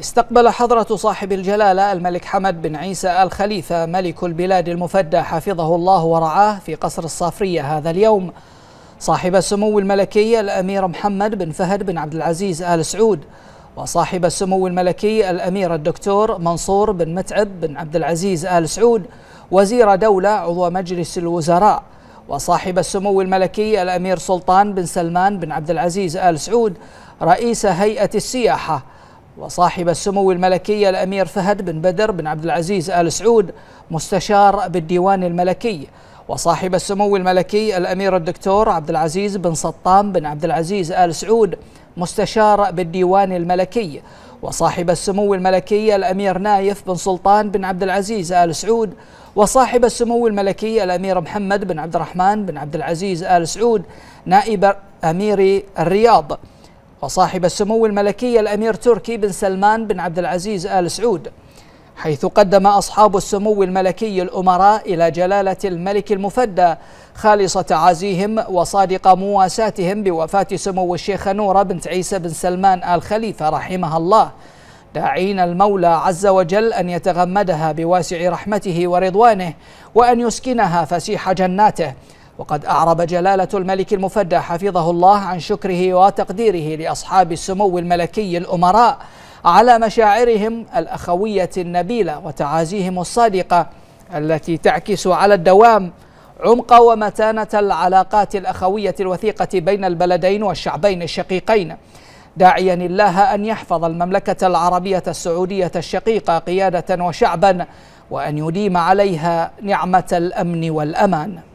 استقبل حضرة صاحب الجلالة الملك حمد بن عيسى آل خليفة ملك البلاد المفدى حفظه الله ورعاه في قصر الصافرية هذا اليوم صاحب السمو الملكي الأمير محمد بن فهد بن عبد العزيز آل سعود وصاحب السمو الملكي الأمير الدكتور منصور بن متعب بن عبد العزيز آل سعود وزير دولة عضو مجلس الوزراء وصاحب السمو الملكي الأمير سلطان بن سلمان بن عبد العزيز آل سعود رئيس هيئة السياحة وصاحب السمو الملكي الأمير فهد بن بدر بن عبد العزيز آل سعود مستشار بالديوان الملكي وصاحب السمو الملكي الأمير الدكتور عبد العزيز بن سطام بن عبد العزيز آل سعود مستشار بالديوان الملكي وصاحب السمو الملكي الأمير نايف بن سلطان بن عبد العزيز آل سعود وصاحب السمو الملكي الأمير محمد بن عبد الرحمن بن عبد العزيز آل سعود نائب أمير الرياض وصاحب السمو الملكي الأمير تركي بن سلمان بن عبد العزيز آل سعود حيث قدم أصحاب السمو الملكي الأمراء إلى جلالة الملك المفدى خالصة تعازيهم وصادق مواساتهم بوفاة سمو الشيخة نورة بنت عيسى بن سلمان آل خليفة رحمها الله داعين المولى عز وجل أن يتغمدها بواسع رحمته ورضوانه وأن يسكنها فسيح جناته وقد أعرب جلالة الملك المفدى حفظه الله عن شكره وتقديره لأصحاب السمو الملكي الأمراء على مشاعرهم الأخوية النبيلة وتعازيهم الصادقة التي تعكس على الدوام عمق ومتانة العلاقات الأخوية الوثيقة بين البلدين والشعبين الشقيقين داعيا الله أن يحفظ المملكة العربية السعودية الشقيقة قيادة وشعبا وأن يديم عليها نعمة الأمن والأمان